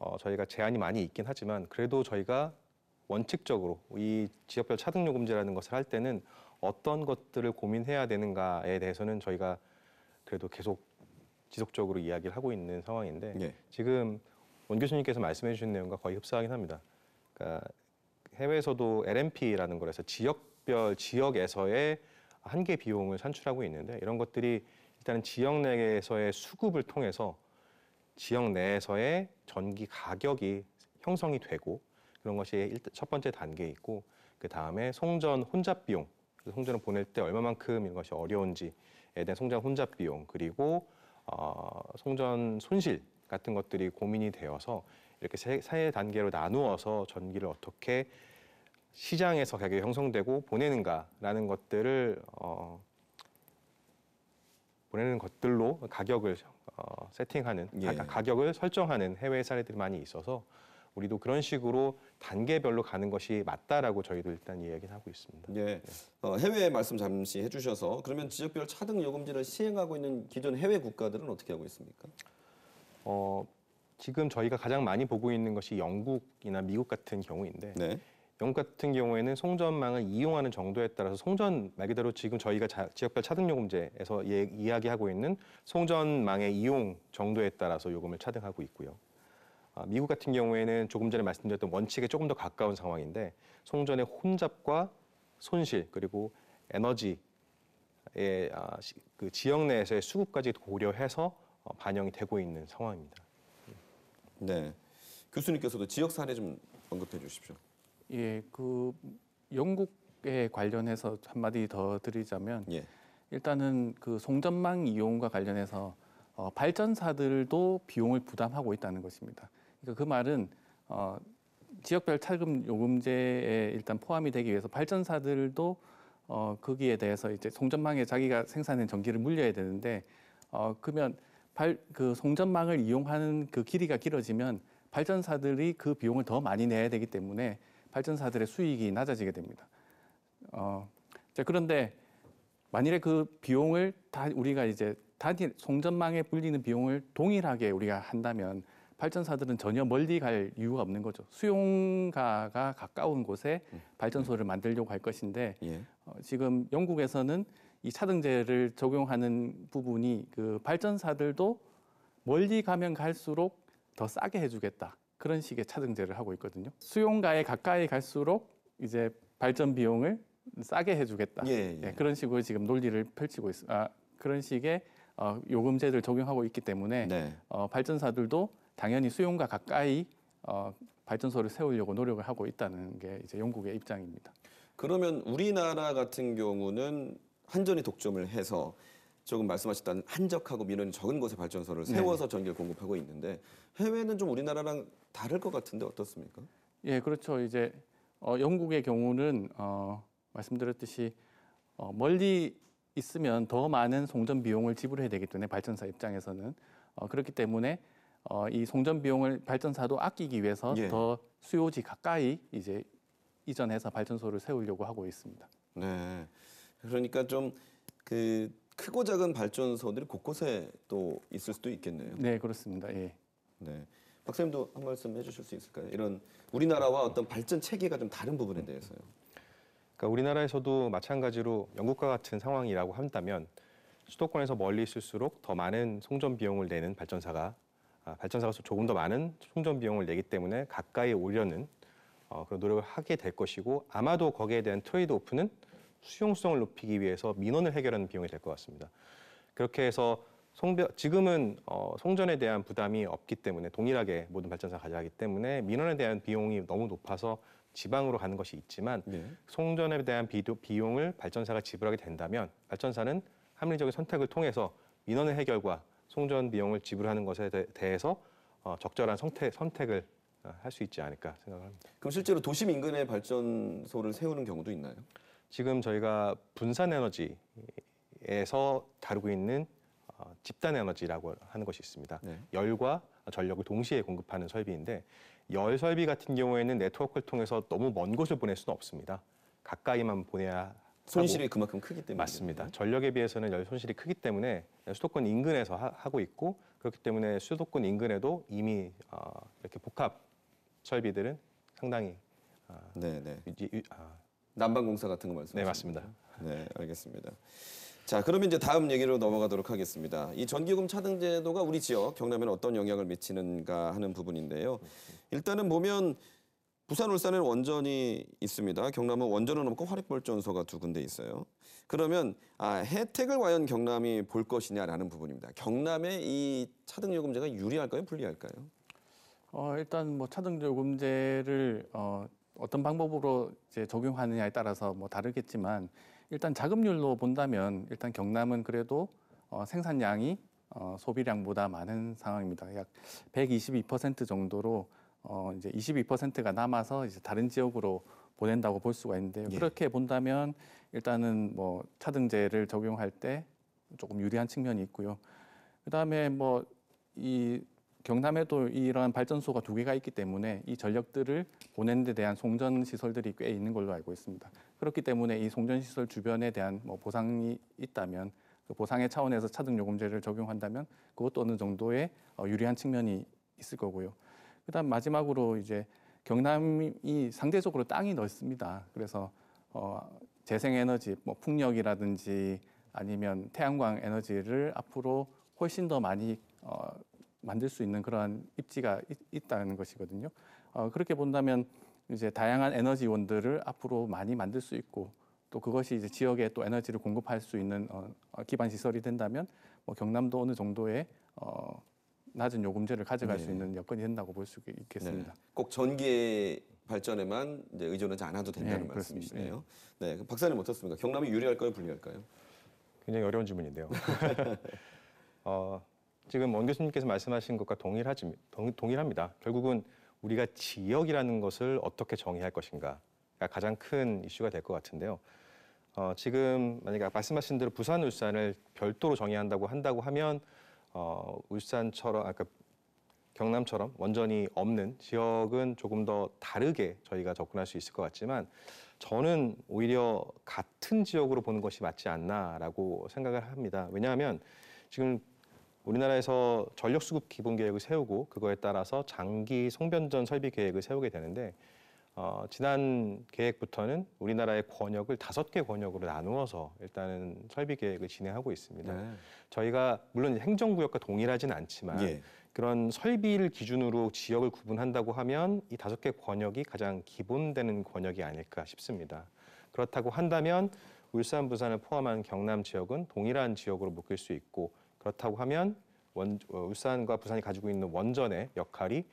어, 저희가 제한이 많이 있긴 하지만 그래도 저희가 원칙적으로 이 지역별 차등요금제라는 것을 할 때는 어떤 것들을 고민해야 되는가에 대해서는 저희가 그래도 계속 지속적으로 이야기를 하고 있는 상황인데 네. 지금 원 교수님께서 말씀해 주신 내용과 거의 흡사하긴 합니다. 그러니까 해외에서도 LMP라는 걸 해서 지역별 지역에서의 한계 비용을 산출하고 있는데 이런 것들이 일단은 지역 내에서의 수급을 통해서 지역 내에서의 전기 가격이 형성이 되고 그런 것이 첫 번째 단계에 있고 그 다음에 송전 혼잡 비용 송전을 보낼 때 얼마만큼 이런 것이 어려운지에 대한 송전 혼잡 비용 그리고 어, 송전 손실 같은 것들이 고민이 되어서 이렇게 세, 세 단계로 나누어서 전기를 어떻게 시장에서 가격이 형성되고 보내는가라는 것들을 어, 보내는 것들로 가격을 어, 세팅하는 예. 가, 격을 설정하는 해외 사례들이 많이 있어서 우리도 그런 식으로 단계별로 가는 것이 맞다라고 저희도 일단 이야기를 하고 있습니다. 예. 어, 해외 말씀 잠시 해주셔서 그러면 지역별 차등 요금제를 시행하고 있는 기존 해외 국가들은 어떻게 하고 있습니까? 어, 지금 저희가 가장 많이 보고 있는 것이 영국이나 미국 같은 경우인데 네. 영국 같은 경우에는 송전망을 이용하는 정도에 따라서 송전 말 그대로 지금 저희가 자, 지역별 차등요금제에서 예, 이야기하고 있는 송전망의 이용 정도에 따라서 요금을 차등하고 있고요. 아, 미국 같은 경우에는 조금 전에 말씀드렸던 원칙에 조금 더 가까운 상황인데 송전의 혼잡과 손실 그리고 에너지의 아, 그 지역 내에서의 수급까지 고려해서 어, 반영이 되고 있는 상황입니다. 네, 교수님께서도 지역 사례 좀 언급해 주십시오. 예, 그 영국에 관련해서 한마디 더 드리자면 예. 일단은 그 송전망 이용과 관련해서 어, 발전사들도 비용을 부담하고 있다는 것입니다. 그러니까 그 말은 어, 지역별 차금 요금제에 일단 포함이 되기 위해서 발전사들도 어, 거기에 대해서 이제 송전망에 자기가 생산된 전기를 물려야 되는데 어, 그러면 발, 그 송전망을 이용하는 그 길이가 길어지면 발전사들이 그 비용을 더 많이 내야 되기 때문에 발전사들의 수익이 낮아지게 됩니다. 어, 자, 그런데 만일에 그 비용을 다 우리가 이제 단일 송전망에 불리는 비용을 동일하게 우리가 한다면 발전사들은 전혀 멀리 갈 이유가 없는 거죠. 수용가가 가까운 곳에 음. 발전소를 만들려고 할 것인데 예. 어, 지금 영국에서는 이 차등제를 적용하는 부분이 그 발전사들도 멀리 가면 갈수록 더 싸게 해주겠다 그런 식의 차등제를 하고 있거든요. 수용가에 가까이 갈수록 이제 발전 비용을 싸게 해주겠다 예, 예. 네, 그런 식으로 지금 논리를 펼치고 있어. 아 그런 식의 어, 요금제를 적용하고 있기 때문에 네. 어, 발전사들도 당연히 수용과 가까이 어, 발전소를 세우려고 노력을 하고 있다는 게 이제 영국의 입장입니다. 그러면 우리나라 같은 경우는 한전이 독점을 해서 조금 말씀하셨던 한적하고 민원이 적은 곳에 발전소를 네. 세워서 네. 전기를 공급하고 있는데 해외는 좀 우리나라랑 다를 것 같은데 어떻습니까? 예, 그렇죠. 이제 어, 영국의 경우는 어, 말씀드렸듯이 어, 멀리 있으면 더 많은 송전 비용을 지불해야 되기 때문에 발전사 입장에서는 어, 그렇기 때문에 어, 이 송전 비용을 발전사도 아끼기 위해서 예. 더 수요지 가까이 이제 이전해서 발전소를 세우려고 하고 있습니다. 네. 그러니까 좀 그 크고 작은 발전소들이 곳곳에 또 있을 수도 있겠네요. 네, 그렇습니다. 예. 네. 박사님도 한 말씀 해주실 수 있을까요? 이런 우리나라와 어떤 발전 체계가 좀 다른 부분에 대해서요. 그러니까 우리나라에서도 마찬가지로 영국과 같은 상황이라고 한다면 수도권에서 멀리 있을수록 더 많은 송전 비용을 내는 발전사가 아, 발전사가 조금 더 많은 충전 비용을 내기 때문에 가까이 오려는 어, 그런 노력을 하게 될 것이고 아마도 거기에 대한 트레이드 오프는 수용성을 높이기 위해서 민원을 해결하는 비용이 될 것 같습니다. 그렇게 해서 송별, 지금은 어, 송전에 대한 부담이 없기 때문에 동일하게 모든 발전사 가져가기 때문에 민원에 대한 비용이 너무 높아서 지방으로 가는 것이 있지만 네. 송전에 대한 비도, 비용을 발전사가 지불하게 된다면 발전사는 합리적인 선택을 통해서 민원의 해결과 송전 비용을 지불하는 것에 대해서 어, 적절한 선택, 선택을 어, 할수 있지 않을까 생각합니다. 그럼 실제로 도심 인근에 발전소를 세우는 경우도 있나요? 지금 저희가 분산 에너지에서 다루고 있는 어, 집단 에너지라고 하는 것이 있습니다. 네. 열과 전력을 동시에 공급하는 설비인데 열 설비 같은 경우에는 네트워크를 통해서 너무 먼 곳을 보낼 수는 없습니다. 가까이만 보내야 손실이 그만큼 크기 때문에 맞습니다. 전력에 비해서는 손실이 크기 때문에 수도권 인근에서 하, 고 있고 그렇기 때문에 수도권 인근에도 이미 어, 이렇게 복합 설비들은 상당히 어, 네네 유지, 유, 아, 난방공사 같은 거말씀네 맞습니다. 네 알겠습니다. 자, 그러면 이제 다음 얘기로 넘어가도록 하겠습니다. 이 전기요금 차등 제도가 우리 지역 경남에는 어떤 영향을 미치는가 하는 부분인데요. 일단은 보면 부산 울산에는 원전이 있습니다. 경남은 원전은 없고 화력발전소가 두 군데 있어요. 그러면 아, 혜택을 과연 경남이 볼 것이냐라는 부분입니다. 경남의 이 차등요금제가 유리할까요, 불리할까요? 어, 일단 뭐 차등요금제를 어, 어떤 방법으로 이제 적용하느냐에 따라서 뭐 다르겠지만 일단 자금률로 본다면 일단 경남은 그래도 어, 생산량이 어, 소비량보다 많은 상황입니다. 약 122% 정도로 어, 이제 22%가 남아서 이제 다른 지역으로 보낸다고 볼 수가 있는데요. 예. 그렇게 본다면 일단은 뭐 차등제를 적용할 때 조금 유리한 측면이 있고요. 그다음에 뭐 이 경남에도 이러한 발전소가 두 개가 있기 때문에 이 전력들을 보낸 데 대한 송전 시설들이 꽤 있는 걸로 알고 있습니다. 그렇기 때문에 이 송전 시설 주변에 대한 뭐 보상이 있다면 그 보상의 차원에서 차등 요금제를 적용한다면 그것도 어느 정도의 어, 유리한 측면이 있을 거고요. 그다음 마지막으로 이제 경남이 상대적으로 땅이 넓습니다. 그래서 어, 재생에너지, 뭐 풍력이라든지 아니면 태양광 에너지를 앞으로 훨씬 더 많이 어, 만들 수 있는 그러한 입지가 있, 다는 것이거든요. 어, 그렇게 본다면 이제 다양한 에너지원들을 앞으로 많이 만들 수 있고 또 그것이 이제 지역에 또 에너지를 공급할 수 있는 어, 기반 시설이 된다면 뭐 경남도 어느 정도의 어, 낮은 요금제를 가져갈 네. 수 있는 여건이 된다고 볼 수 있겠습니다. 네. 꼭 전기 발전에만 의존하지 않아도 된다는 네, 말씀이시네요. 네, 박사님 어떻습니까? 경남이 유리할까요, 불리할까요? 굉장히 어려운 질문인데요. 어, 지금 원 교수님께서 말씀하신 것과 동일하지 동, 일합니다 결국은 우리가 지역이라는 것을 어떻게 정의할 것인가가 그러니까 가장 큰 이슈가 될 것 같은데요. 어, 지금 만약에 말씀하신 대로 부산 울산을 별도로 정의한다고 한다고 하면 어, 울산처럼 아까 그러니까 경남처럼 원전이 없는 지역은 조금 더 다르게 저희가 접근할 수 있을 것 같지만 저는 오히려 같은 지역으로 보는 것이 맞지 않나라고 생각을 합니다. 왜냐하면 지금 우리나라에서 전력 수급 기본 계획을 세우고 그거에 따라서 장기 송변전 설비 계획을 세우게 되는데 어, 지난 계획부터는 우리나라의 권역을 다섯 개 권역으로 나누어서 일단은 설비 계획을 진행하고 있습니다. 네. 저희가 물론 행정구역과 동일하진 않지만 예. 그런 설비를 기준으로 지역을 구분한다고 하면 이 다섯 개 권역이 가장 기본되는 권역이 아닐까 싶습니다. 그렇다고 한다면 울산, 부산을 포함한 경남 지역은 동일한 지역으로 묶일 수 있고 그렇다고 하면 원, 어, 울산과 부산이 가지고 있는 원전의 역할이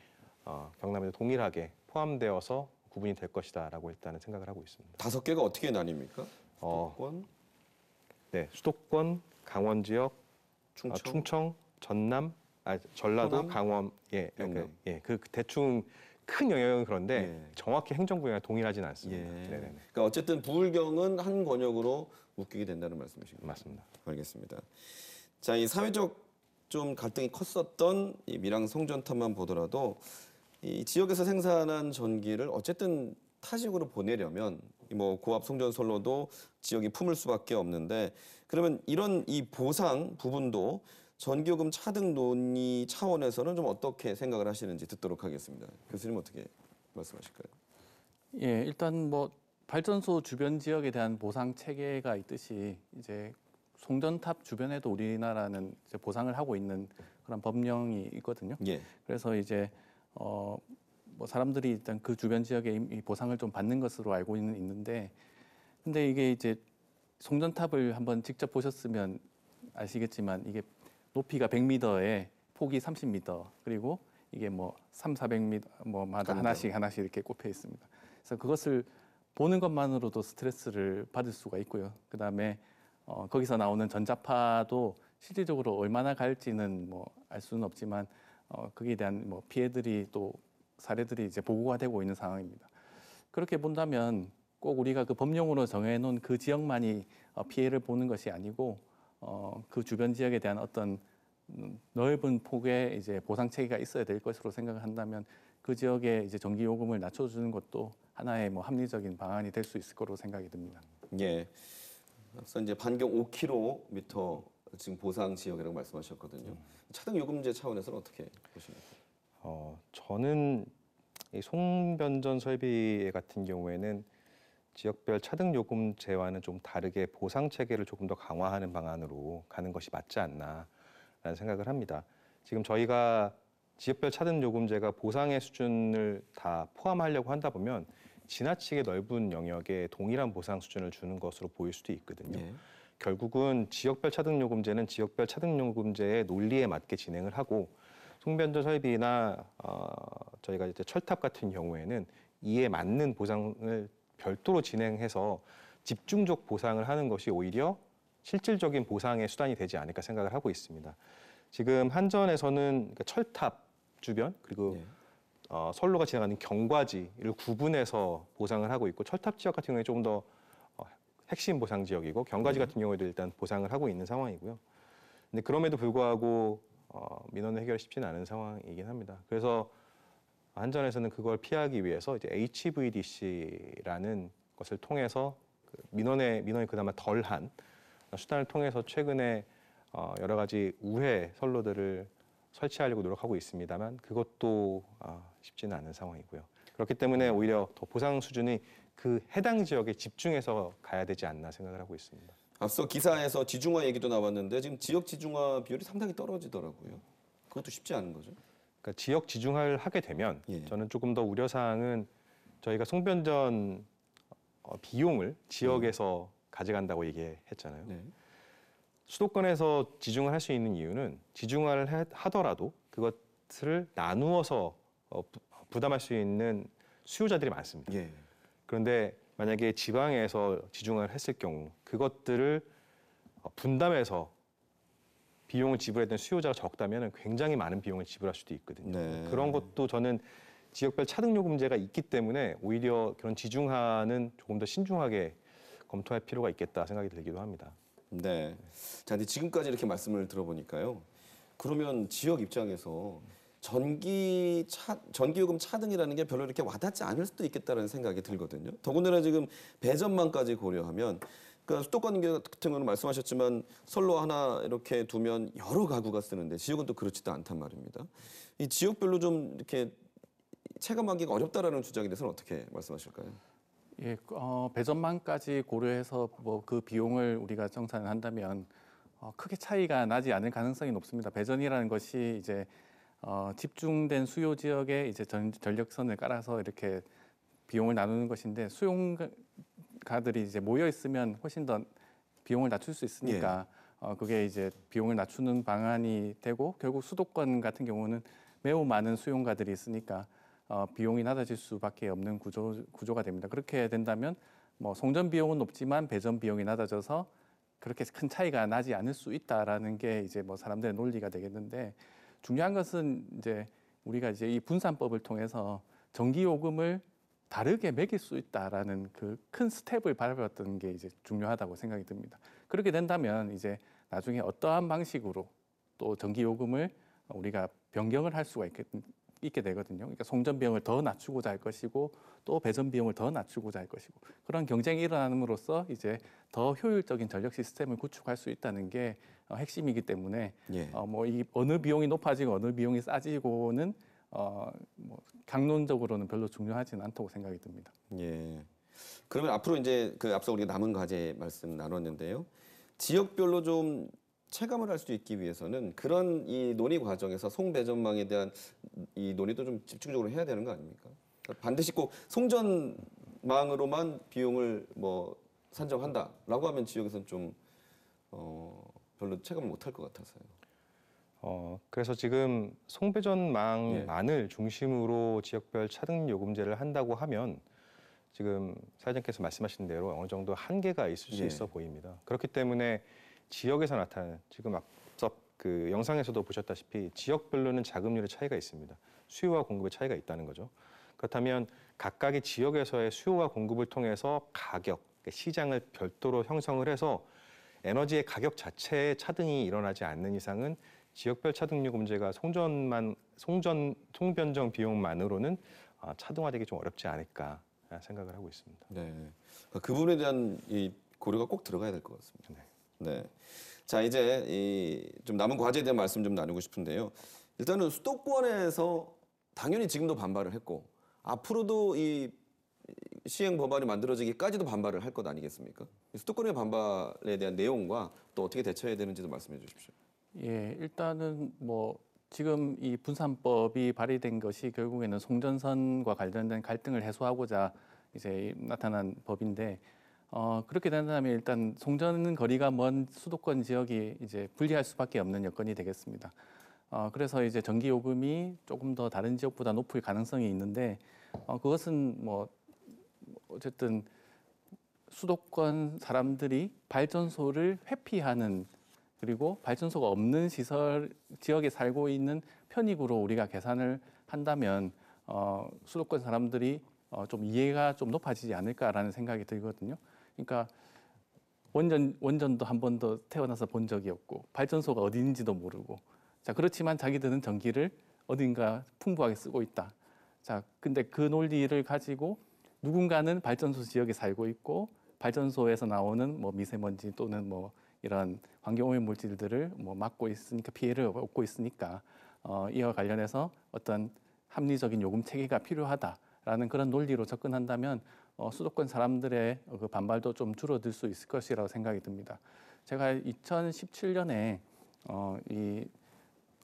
어, 경남에도 동일하게 포함되어서 구분이 될 것이다라고 일단은 생각을 하고 있습니다. 다섯 개가 어떻게 나뉩니까? 어, 수도권, 어, 네, 수도권, 강원 지역, 어, 충청, 아, 충청 전남, 아, 전라도, 호남? 강원, 예, 그 예, 그 대충 큰 영역은 그런데 예. 정확히 행정구역이 동일하지 않습니다. 예. 네, 네, 네. 그러니까 어쨌든 부울경은 한 권역으로 묶이게 된다는 말씀이시죠? 맞습니다. 알겠습니다. 자, 이 사회적 좀 갈등이 컸었던 이 밀양 성전탑만 보더라도 이 지역에서 생산한 전기를 어쨌든 타지역으로 보내려면 뭐 고압 송전선로도 지역이 품을 수밖에 없는데 그러면 이런 이 보상 부분도 전기요금 차등 논의 차원에서는 좀 어떻게 생각을 하시는지 듣도록 하겠습니다. 교수님 어떻게 말씀하실까요? 예, 일단 뭐 발전소 주변 지역에 대한 보상 체계가 있듯이 이제 송전탑 주변에도 우리나라는 이제 보상을 하고 있는 그런 법령이 있거든요. 예. 그래서 이제 어, 뭐 사람들이 일단 그 주변 지역에 이 보상을 좀 받는 것으로 알고 는 있는데 근데 이게 이제 송전탑을 한번 직접 보셨으면 아시겠지만 이게 높이가 100m에 폭이 30m 그리고 이게 뭐 3, 400m 뭐마다 하나씩 하나씩 이렇게 꼽혀 있습니다. 그래서 그것을 보는 것만으로도 스트레스를 받을 수가 있고요. 그다음에 어, 거기서 나오는 전자파도 실질적으로 얼마나 갈지는 뭐 알 수는 없지만 어, 거기에 대한 뭐 피해들이 또 사례들이 이제 보고가 되고 있는 상황입니다. 그렇게 본다면 꼭 우리가 그 법령으로 정해놓은 그 지역만이 어, 피해를 보는 것이 아니고 어, 그 주변 지역에 대한 어떤 넓은 폭의 이제 보상 체계가 있어야 될 것으로 생각을 한다면 그 지역에 이제 전기 요금을 낮춰주는 것도 하나의 뭐 합리적인 방안이 될 수 있을 거로 생각이 듭니다. 예. 그래서 이제 반경 5km 지금 보상 지역이라고 말씀하셨거든요. 음. 차등 요금제 차원에서는 어떻게 보십니까? 어, 저는 이 송변전 설비 같은 경우에는 지역별 차등 요금제와는 좀 다르게 보상 체계를 조금 더 강화하는 방안으로 가는 것이 맞지 않나라는 생각을 합니다. 지금 저희가 지역별 차등 요금제가 보상의 수준을 다 포함하려고 한다 보면 지나치게 넓은 영역에 동일한 보상 수준을 주는 것으로 보일 수도 있거든요. 네. 결국은 지역별 차등요금제는 지역별 차등요금제의 논리에 맞게 진행을 하고 송변조 설비나 어, 저희가 이제 철탑 같은 경우에는 이에 맞는 보상을 별도로 진행해서 집중적 보상을 하는 것이 오히려 실질적인 보상의 수단이 되지 않을까 생각을 하고 있습니다. 지금 한전에서는 그러니까 철탑 주변 그리고 네. 어, 선로가 지나가는 경과지를 구분해서 보상을 하고 있고 철탑 지역 같은 경우에 좀더 핵심 보상 지역이고 경과지 네. 같은 경우에도 일단 보상을 하고 있는 상황이고요. 근데 그럼에도 불구하고 어, 민원 해결이 쉽지는 않은 상황이긴 합니다. 그래서 한전에서는 그걸 피하기 위해서 이제 HVDC라는 것을 통해서 그 민원의 민원이 그나마 덜한 수단을 통해서 최근에 어, 여러 가지 우회 선로들을 설치하려고 노력하고 있습니다만 그것도 어, 쉽지는 않은 상황이고요. 그렇기 때문에 네. 오히려 더 보상 수준이 그 해당 지역에 집중해서 가야 되지 않나 생각을 하고 있습니다. 앞서 기사에서 지중화 얘기도 나왔는데 지금 지역 지중화 비율이 상당히 떨어지더라고요. 그것도 쉽지 않은 거죠. 그러니까 지역 지중화를 하게 되면 예. 저는 조금 더 우려 사항은 저희가 송변전 어, 비용을 지역에서 네. 가져간다고 얘기했잖아요. 네. 수도권에서 지중화를 할 수 있는 이유는 지중화를 하더라도 그것을 나누어서 어, 부담할 수 있는 수요자들이 많습니다. 예. 그런데 만약에 지방에서 지중화를 했을 경우 그것들을 어, 분담해서 비용을 지불했던 수요자가 적다면 굉장히 많은 비용을 지불할 수도 있거든요. 네. 그런 것도 저는 지역별 차등요금제가 있기 때문에 오히려 그런 지중화는 조금 더 신중하게 검토할 필요가 있겠다 생각이 들기도 합니다. 네. 자, 근데 지금까지 이렇게 말씀을 들어보니까요. 그러면 지역 입장에서 전기 차, 전기요금 차등이라는 게 별로 이렇게 와닿지 않을 수도 있겠다는 생각이 들거든요. 더군다나 지금 배전망까지 고려하면 그러니까 수도권 같은 경우는 말씀하셨지만 선로 하나 이렇게 두면 여러 가구가 쓰는데 지역은 또 그렇지도 않단 말입니다. 이 지역별로 좀 이렇게 체감하기가 어렵다라는 주장에 대해서는 어떻게 말씀하실까요? 예, 그, 어, 배전망까지 고려해서 뭐 그 비용을 우리가 정산한다면 어, 크게 차이가 나지 않을 가능성이 높습니다. 배전이라는 것이 이제 어, 집중된 수요 지역에 이제 전, 전력선을 깔아서 이렇게 비용을 나누는 것인데 수용가들이 이제 모여 있으면 훨씬 더 비용을 낮출 수 있으니까 예. 어, 그게 이제 비용을 낮추는 방안이 되고 결국 수도권 같은 경우는 매우 많은 수용가들이 있으니까 어, 비용이 낮아질 수밖에 없는 구조 구조가 됩니다. 그렇게 된다면 뭐 송전 비용은 높지만 배전 비용이 낮아져서 그렇게 큰 차이가 나지 않을 수 있다라는 게 이제 뭐 사람들의 논리가 되겠는데 중요한 것은 이제 우리가 이제 이 분산법을 통해서 전기 요금을 다르게 매길 수 있다라는 그 큰 스텝을 밟았던 게 이제 중요하다고 생각이 듭니다. 그렇게 된다면 이제 나중에 어떠한 방식으로 또 전기 요금을 우리가 변경을 할 수가 있겠, 있게 되거든요. 그러니까 송전 비용을 더 낮추고자 할 것이고 또 배전 비용을 더 낮추고자 할 것이고 그런 경쟁이 일어남으로써 이제 더 효율적인 전력 시스템을 구축할 수 있다는 게 어, 핵심이기 때문에 예. 어, 뭐 이 어느 비용이 높아지고 어느 비용이 싸지고는 어, 뭐 강론적으로는 별로 중요하지는 않다고 생각이 듭니다. 예. 그러면 앞으로 이제 그 앞서 우리가 남은 과제 말씀 나눴는데요. 지역별로 좀 체감을 할 수 있기 위해서는 그런 이 논의 과정에서 송배전망에 대한 이 논의도 좀 집중적으로 해야 되는 거 아닙니까? 니까 그러니까 반드시 꼭 송전망으로만 비용을 뭐 산정한다라고 하면 지역에서는 좀 어, 별로 체감 못할 것 같아서요. 어, 그래서 지금 송배전망만을 예. 중심으로 지역별 차등 요금제를 한다고 하면 지금 사장님께서 말씀하신 대로 어느 정도 한계가 있을 수 예. 있어 보입니다. 그렇기 때문에 지역에서 나타나는 지금 앞서 그 영상에서도 보셨다시피 지역별로는 자금률의 차이가 있습니다. 수요와 공급의 차이가 있다는 거죠. 그렇다면 각각의 지역에서의 수요와 공급을 통해서 가격, 그러니까 시장을 별도로 형성을 해서 에너지의 가격 자체에 차등이 일어나지 않는 이상은 지역별 차등률 문제가 송전만 송전 송변정 비용만으로는 아, 차등화되기 좀 어렵지 않을까 아, 생각을 하고 있습니다. 네, 그 부분에 대한 이 고려가 꼭 들어가야 될 것 같습니다. 네. 네. 자, 이제 이좀 남은 과제에 대한 말씀 좀 나누고 싶은데요. 일단은 수도권에서 당연히 지금도 반발을 했고 앞으로도 이 시행 법안이 만들어지기까지도 반발을 할 것 아니겠습니까? 수도권의 반발에 대한 내용과 또 어떻게 대처해야 되는지도 말씀해 주십시오. 예, 일단은 뭐 지금 이 분산법이 발의된 것이 결국에는 송전선과 관련된 갈등을 해소하고자 이제 나타난 법인데 어, 그렇게 된다면 일단 송전 거리가 먼 수도권 지역이 이제 불리할 수밖에 없는 여건이 되겠습니다. 어, 그래서 이제 전기 요금이 조금 더 다른 지역보다 높을 가능성이 있는데 어, 그것은 뭐 어쨌든 수도권 사람들이 발전소를 회피하는 그리고 발전소가 없는 시설 지역에 살고 있는 편익으로 우리가 계산을 한다면 어, 수도권 사람들이 어, 좀 이해가 좀 높아지지 않을까라는 생각이 들거든요. 그러니까 원전 원전도 한 번도 태어나서 본 적이 없고 발전소가 어디인지도 모르고 자 그렇지만 자기들은 전기를 어딘가 풍부하게 쓰고 있다. 자 근데 그 논리를 가지고 누군가는 발전소 지역에 살고 있고 발전소에서 나오는 뭐 미세먼지 또는 뭐 이런 환경오염 물질들을 뭐 막고 있으니까 피해를 얻고 있으니까 어, 이와 관련해서 어떤 합리적인 요금 체계가 필요하다라는 그런 논리로 접근한다면 어, 수도권 사람들의 그 반발도 좀 줄어들 수 있을 것이라고 생각이 듭니다. 제가 2017년에 어, 이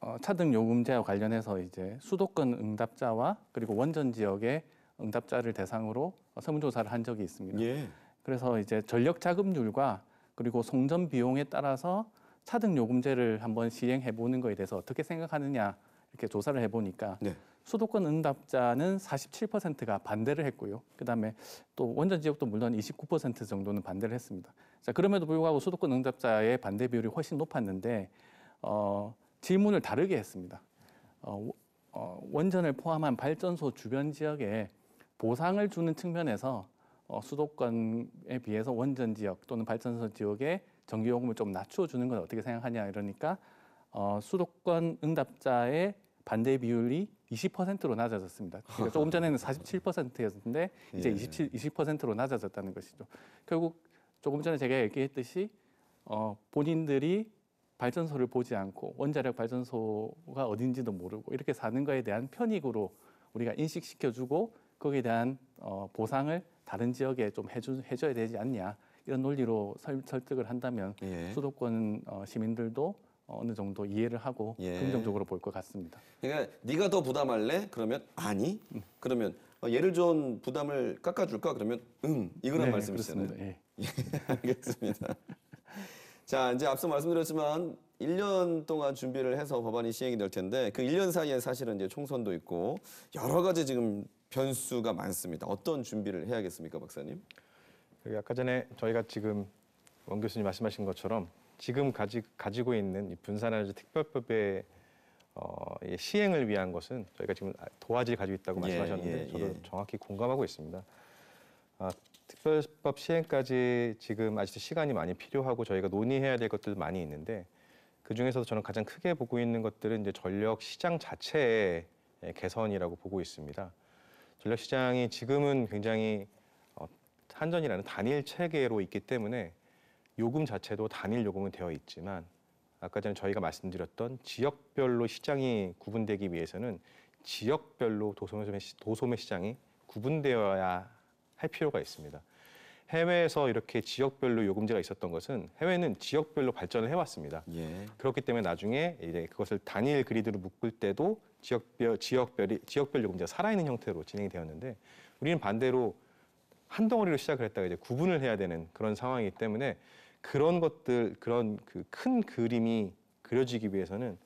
어, 차등 요금제와 관련해서 이제 수도권 응답자와 그리고 원전 지역의 응답자를 대상으로 어, 설문조사를 한 적이 있습니다. 예. 그래서 이제 전력 자금률과 그리고 송전 비용에 따라서 차등 요금제를 한번 시행해 보는 거에 대해서 어떻게 생각하느냐 이렇게 조사를 해 보니까 네. 수도권 응답자는 47%가 반대를 했고요. 그다음에 또 원전 지역도 물론 29% 정도는 반대를 했습니다. 자, 그럼에도 불구하고 수도권 응답자의 반대 비율이 훨씬 높았는데 어, 질문을 다르게 했습니다. 어, 어, 원전을 포함한 발전소 주변 지역에 보상을 주는 측면에서 어, 수도권에 비해서 원전 지역 또는 발전소 지역에 전기요금을 좀 낮춰주는 건 어떻게 생각하냐 이러니까 어, 수도권 응답자의 반대 비율이 20%로 낮아졌습니다. 그러니까 조금 전에는 47%였는데 이제 예. 27, 20%로 낮아졌다는 것이죠. 결국 조금 전에 제가 얘기했듯이 어, 본인들이 발전소를 보지 않고 원자력 발전소가 어딘지도 모르고 이렇게 사는 거에 대한 편익으로 우리가 인식시켜주고 거기에 대한 어, 보상을 다른 지역에 좀 해주, 해줘야 되지 않냐 이런 논리로 설, 득을 한다면 예. 수도권 어, 시민들도 어느 정도 이해를 하고 예. 긍정적으로 볼 것 같습니다. 그러니까 네가 더 부담할래? 그러면 아니. 음. 그러면 어, 얘를 좀 부담을 깎아줄까? 그러면 응. 음. 이거란 네, 말씀이시잖아요. 예. 예, 알겠습니다. 자, 이제 앞서 말씀드렸지만 1년 동안 준비를 해서 법안이 시행이 될 텐데 그 1년 사이에 사실은 이제 총선도 있고 여러 가지 지금 변수가 많습니다. 어떤 준비를 해야겠습니까, 박사님? 그 아까 전에 저희가 지금 원 교수님 말씀하신 것처럼 지금 가지, 가지고 있는 분산에너지 특별법의 어, 예, 시행을 위한 것은 저희가 지금 도화지 가지고 있다고 예, 말씀하셨는데 예, 예, 저도 정확히 공감하고 있습니다. 아, 특별법 시행까지 지금 아직도 시간이 많이 필요하고 저희가 논의해야 될 것들도 많이 있는데 그 중에서도 저는 가장 크게 보고 있는 것들은 이제 전력 시장 자체의 예, 개선이라고 보고 있습니다. 전력 시장이 지금은 굉장히 어, 한전이라는 단일 체계로 있기 때문에 요금 자체도 단일 요금은 되어 있지만 아까 전에 저희가 말씀드렸던 지역별로 시장이 구분되기 위해서는 지역별로 도소매, 도소매 시장이 구분되어야 할 필요가 있습니다. 해외에서 이렇게 지역별로 요금제가 있었던 것은 해외는 지역별로 발전을 해왔습니다. 예. 그렇기 때문에 나중에 이제 그것을 단일 그리드로 묶을 때도 지역별 지역별 지역별 요금제가 살아있는 형태로 진행이 되었는데 우리는 반대로 한 덩어리로 시작을 했다가 이제 구분을 해야 되는 그런 상황이기 때문에 그런 것들 그런 그 큰 그림이 그려지기 위해서는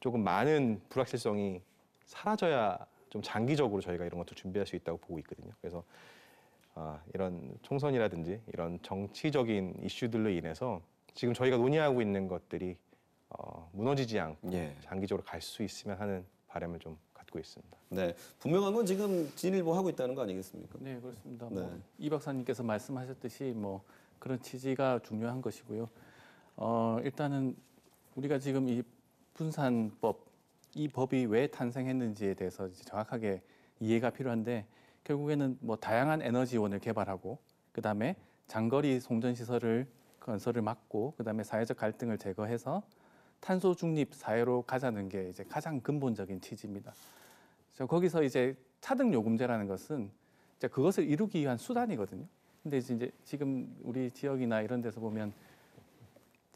조금 많은 불확실성이 사라져야 좀 장기적으로 저희가 이런 것도 준비할 수 있다고 보고 있거든요. 그래서 아, 이런 총선이라든지 이런 정치적인 이슈들로 인해서 지금 저희가 논의하고 있는 것들이 어, 무너지지 않고 예. 장기적으로 갈 수 있으면 하는 바람을 좀 갖고 있습니다. 네, 분명한 건 지금 진일보 하고 있다는 거 아니겠습니까? 네, 그렇습니다. 뭐 네. 뭐, 이 박사님께서 말씀하셨듯이 뭐 그런 취지가 중요한 것이고요. 어, 일단은 우리가 지금 이 분산법 이 법이 왜 탄생했는지에 대해서 정확하게 이해가 필요한데 결국에는 뭐 다양한 에너지원을 개발하고 그 다음에 장거리 송전 시설을 건설을 막고 그 다음에 사회적 갈등을 제거해서 탄소 중립 사회로 가자는 게 이제 가장 근본적인 취지입니다. 그래서 거기서 이제 차등 요금제라는 것은 이제 그것을 이루기 위한 수단이거든요. 근데 이제 지금 우리 지역이나 이런 데서 보면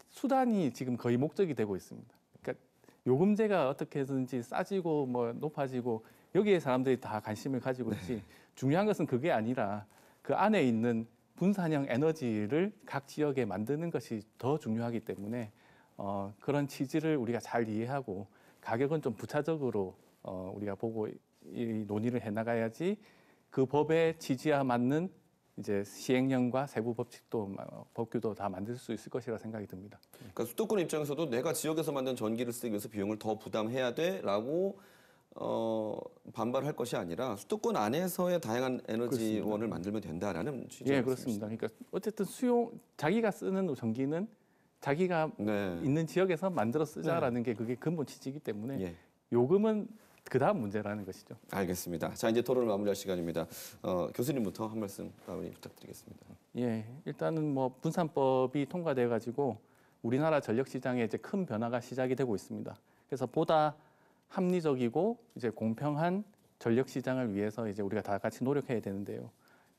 수단이 지금 거의 목적이 되고 있습니다. 그러니까 요금제가 어떻게든지 싸지고 뭐 높아지고 여기에 사람들이 다 관심을 가지고 네. 있지 중요한 것은 그게 아니라 그 안에 있는 분산형 에너지를 각 지역에 만드는 것이 더 중요하기 때문에 어, 그런 취지를 우리가 잘 이해하고 가격은 좀 부차적으로 어, 우리가 보고 이 논의를 해나가야지 그 법의 취지와 맞는 이제 시행령과 세부 법칙도 어, 법규도 다 만들 수 있을 것이라 생각이 듭니다. 그러니까 수도권 입장에서도 내가 지역에서 만든 전기를 쓰기 위해서 비용을 더 부담해야 돼라고 어, 반발할 것이 아니라 수도권 안에서의 다양한 에너지원을 만들면 된다라는 취지 예, 그렇습니다. 그러니까 어쨌든 수용 자기가 쓰는 전기는 자기가 네. 있는 지역에서 만들어 쓰자라는 네. 게 그게 근본 취지이기 때문에 예. 요금은 그 다음 문제라는 것이죠. 알겠습니다. 자 이제 토론을 마무리할 시간입니다. 어, 교수님부터 한 말씀 마무리 부탁드리겠습니다. 예, 일단은 뭐 분산법이 통과돼 가지고 우리나라 전력 시장에 이제 큰 변화가 시작이 되고 있습니다. 그래서 보다 합리적이고 이제 공평한 전력 시장을 위해서 이제 우리가 다 같이 노력해야 되는데요.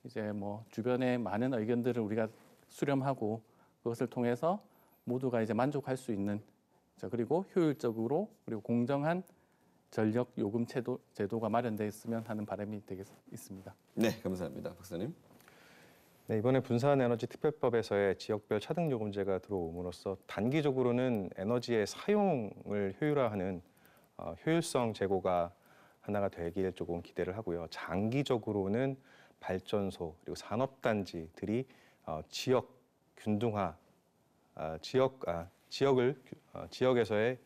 이제 뭐 주변의 많은 의견들을 우리가 수렴하고 그것을 통해서 모두가 이제 만족할 수 있는 자 그리고 효율적으로 그리고 공정한 전력 요금 제도, 제도가 마련되어 있으면 하는 바람이 되겠, 습니다 네, 감사합니다. 박사님. 네, 이번에 분산에너지 특별법에서의 지역별 차등 요금제가 들어옴으로써 단기적으로는 에너지의 사용을 효율화하는 어, 효율성 제고가 하나가 되길 조금 기대를 하고요. 장기적으로는 발전소 그리고 산업단지들이 어, 지역 균등화, 어, 지역 아, 지역을 어, 지역에서의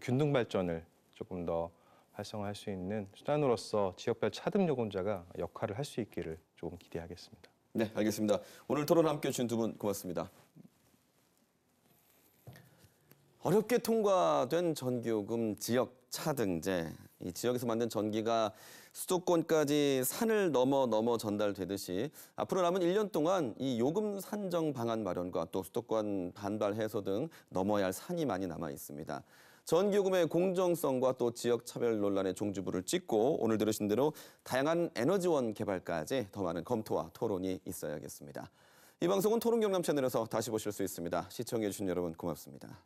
균등 발전을 조금 더 활성화할 수 있는 수단으로서 지역별 차등 요금자가 역할을 할 수 있기를 조금 기대하겠습니다. 네, 알겠습니다. 오늘 토론 함께 해주신 두분 고맙습니다. 어렵게 통과된 전기요금 지역 차등제. 이 지역에서 만든 전기가 수도권까지 산을 넘어 넘어 전달되듯이 앞으로 남은 1년 동안 이 요금 산정 방안 마련과 또 수도권 반발 해소 등 넘어야 할 산이 많이 남아 있습니다. 전기요금의 공정성과 또 지역 차별 논란의 종주부를 찍고 오늘 들으신 대로 다양한 에너지원 개발까지 더 많은 검토와 토론이 있어야겠습니다. 이 방송은 토론 경남 채널에서 다시 보실 수 있습니다. 시청해주신 여러분 고맙습니다.